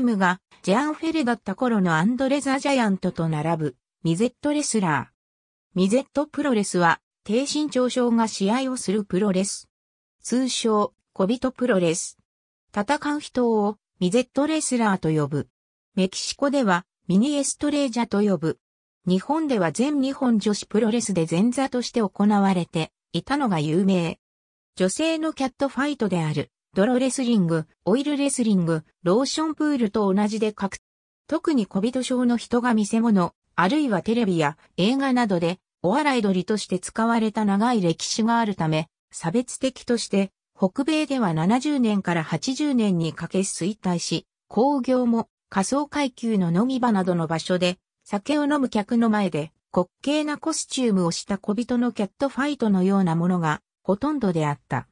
テムがジャンフェルだった頃のアンドレザ・ジャイアントと並ぶミゼットレスラー。ミゼットプロレスは低身長症が試合をするプロレス。通称、小人プロレス。戦う人をミゼットレスラーと呼ぶ。メキシコではミニエストレージャと呼ぶ。日本では全日本女子プロレスで前座として行われていたのが有名。女性のキャットファイトである泥レスリング、オイルレスリング、ローションプールと同じでく。特に小人症の人が見せ物、あるいはテレビや映画などで、お笑い鳥として使われた長い歴史があるため、差別的として、北米では70年から80年にかけ衰退し、工業も仮想階級の飲み場などの場所で、酒を飲む客の前で、滑稽なコスチュームをした小人のキャットファイトのようなものが、ほとんどであった。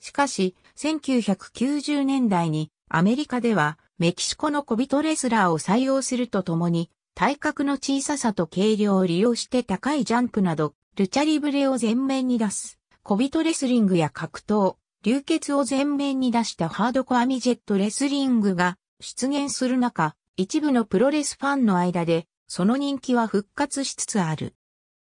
しかし、1990年代にアメリカではメキシコの小人レスラーを採用するとともに、体格の小ささと軽量を利用して高いジャンプなど、ルチャリブレを前面に出す、小人レスリングや格闘、流血を前面に出したハードコアミジェットレスリングが出現する中、一部のプロレスファンの間で、その人気は復活しつつある。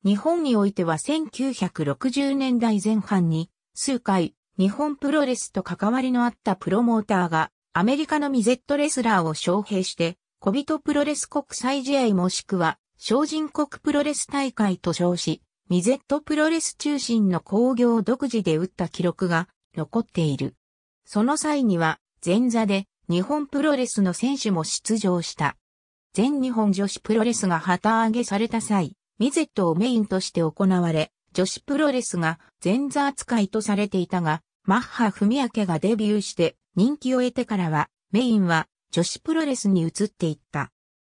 日本においては1960年代前半に、数回、日本プロレスと関わりのあったプロモーターが、アメリカのミゼットレスラーを招聘して、小人プロレス国際試合もしくは、小人国プロレス大会と称し、ミゼットプロレス中心の工業独自で打った記録が残っている。その際には、前座で日本プロレスの選手も出場した。全日本女子プロレスが旗揚げされた際、ミゼットをメインとして行われ、女子プロレスが前座扱いとされていたが、マッハ文明がデビューして人気を得てからは、メインは女子プロレスに移っていった。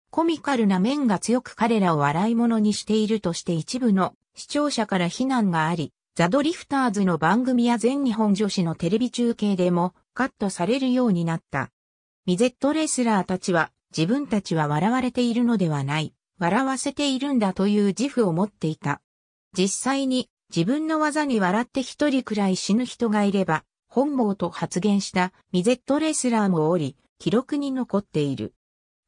コミカルな面が強く彼らを笑い物にしているとして一部の視聴者から非難があり、ザ・ドリフターズの番組や全日本女子のテレビ中継でもカットされるようになった。ミゼットレスラーたちは自分たちは笑われているのではない、笑わせているんだという自負を持っていた。実際に自分の技に笑って一人くらい死ぬ人がいれば、本望と発言したミゼットレスラーもおり、記録に残っている。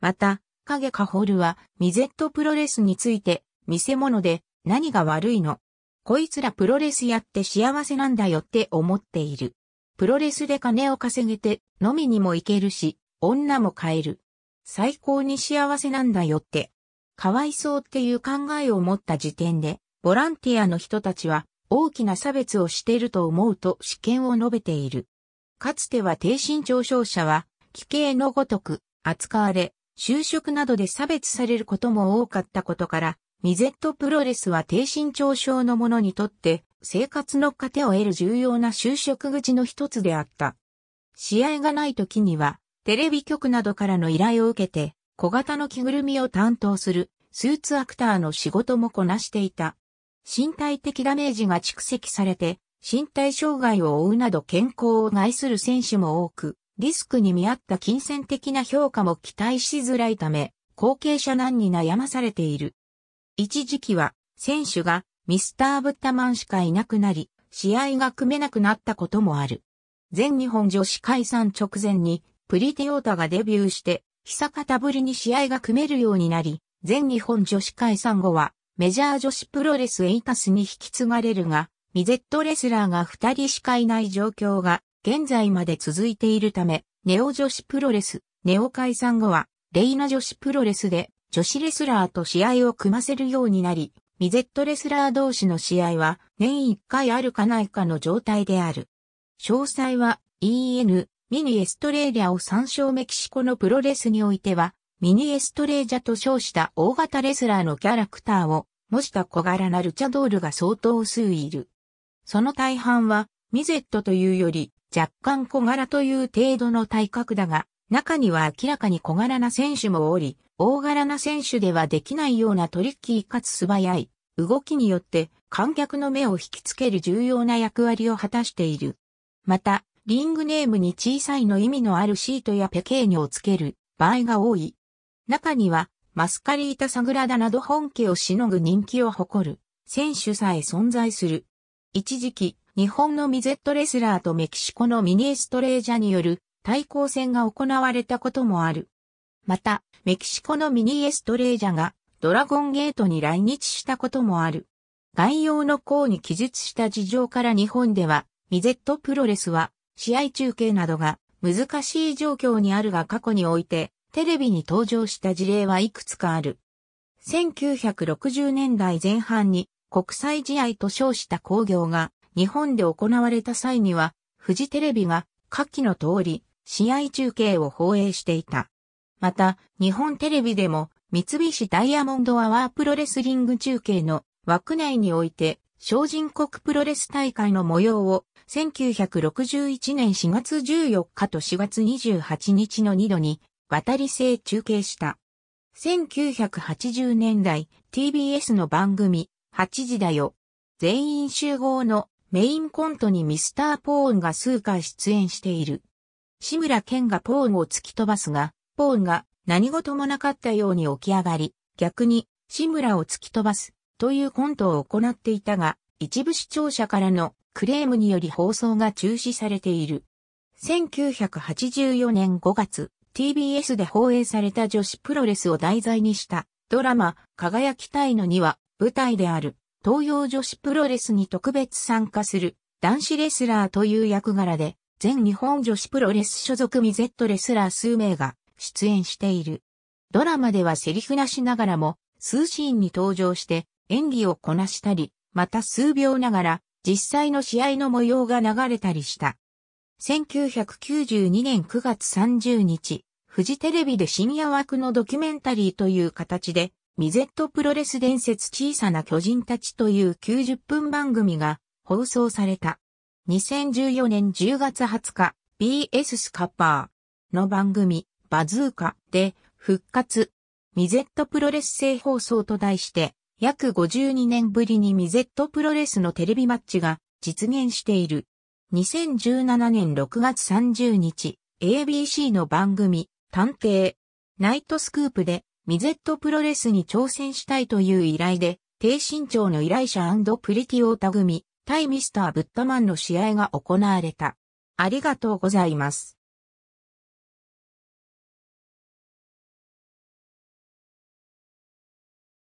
また、影カホルはミゼットプロレスについて、見せ物で何が悪いのこいつらプロレスやって幸せなんだよって思っている。プロレスで金を稼げて飲みにも行けるし、女も買える。最高に幸せなんだよって。かわいそうっていう考えを持った時点で、ボランティアの人たちは大きな差別をしていると思うと試験を述べている。かつては低身長症者は、奇形のごとく扱われ、就職などで差別されることも多かったことから、ミゼットプロレスは低身長症の者にとって生活の糧を得る重要な就職口の一つであった。試合がない時には、テレビ局などからの依頼を受けて、小型の着ぐるみを担当するスーツアクターの仕事もこなしていた。身体的ダメージが蓄積されて、身体障害を負うなど健康を害する選手も多く、リスクに見合った金銭的な評価も期待しづらいため、後継者難に悩まされている。一時期は、選手がミスター・ブッタマンしかいなくなり、試合が組めなくなったこともある。全日本女子解散直前に、プリティオータがデビューして、久方ぶりに試合が組めるようになり、全日本女子解散後は、メジャー女子プロレスエイタスに引き継がれるが、ミゼットレスラーが二人しかいない状況が現在まで続いているため、ネオ女子プロレス、ネオ解散後は、レイナ女子プロレスで女子レスラーと試合を組ませるようになり、ミゼットレスラー同士の試合は年一回あるかないかの状態である。詳細は EN ミニエストレーリアを参照メキシコのプロレスにおいては、ミニエストレージャと称した大型レスラーのキャラクターを模した小柄なルチャドールが相当数いる。その大半は、ミゼットというより、若干小柄という程度の体格だが、中には明らかに小柄な選手もおり、大柄な選手ではできないようなトリッキーかつ素早い動きによって観客の目を引きつける重要な役割を果たしている。また、リングネームに小さいの意味のあるシートやペケーニをつける場合が多い。中にはマスカリータ・サグラダなど本家をしのぐ人気を誇る、選手さえ存在する。一時期、日本のミゼットレスラーとメキシコのミニエストレージャによる対抗戦が行われたこともある。また、メキシコのミニエストレージャがドラゴンゲートに来日したこともある。概要の項に記述した事情から日本では、ミゼットプロレスは試合中継などが難しい状況にあるが過去において、テレビに登場した事例はいくつかある。1960年代前半に国際試合と称した工業が日本で行われた際には、富士テレビが下記の通り、試合中継を放映していた。また、日本テレビでも、三菱ダイヤモンドアワープロレスリング中継の枠内において、小人国プロレス大会の模様を1961年4月14日と4月28日の2度に渡り性中継した。1980年代 TBS の番組8時だよ。全員集合のメインコントにミスター・ポーンが数回出演している。志村けんがポーンを突き飛ばすが、ポーンが何事もなかったように起き上がり、逆に志村を突き飛ばすというコントを行っていたが、一部視聴者からのクレームにより放送が中止されている。1984年5月、TBS で放映された女子プロレスを題材にしたドラマ、輝きたいのには舞台である東洋女子プロレスに特別参加する男子レスラーという役柄で全日本女子プロレス所属ミゼットレスラー数名が出演している。ドラマではセリフなしながらも数シーンに登場して演技をこなしたり、また数秒ながら実際の試合の模様が流れたりした。1992年9月30日、フジテレビで深夜枠のドキュメンタリーという形で、ミゼットプロレス伝説小さな巨人たちという90分番組が放送された。2014年10月20日、BS スカッパーの番組、バズーカで復活。ミゼットプロレス制放送と題して、約52年ぶりにミゼットプロレスのテレビマッチが実現している。2017年6月30日、ABC の番組、探偵、ナイトスクープで、ミゼットプロレスに挑戦したいという依頼で、低身長の依頼者プリティオータ組、対ミスター・ブッタマンの試合が行われた。ありがとうございます。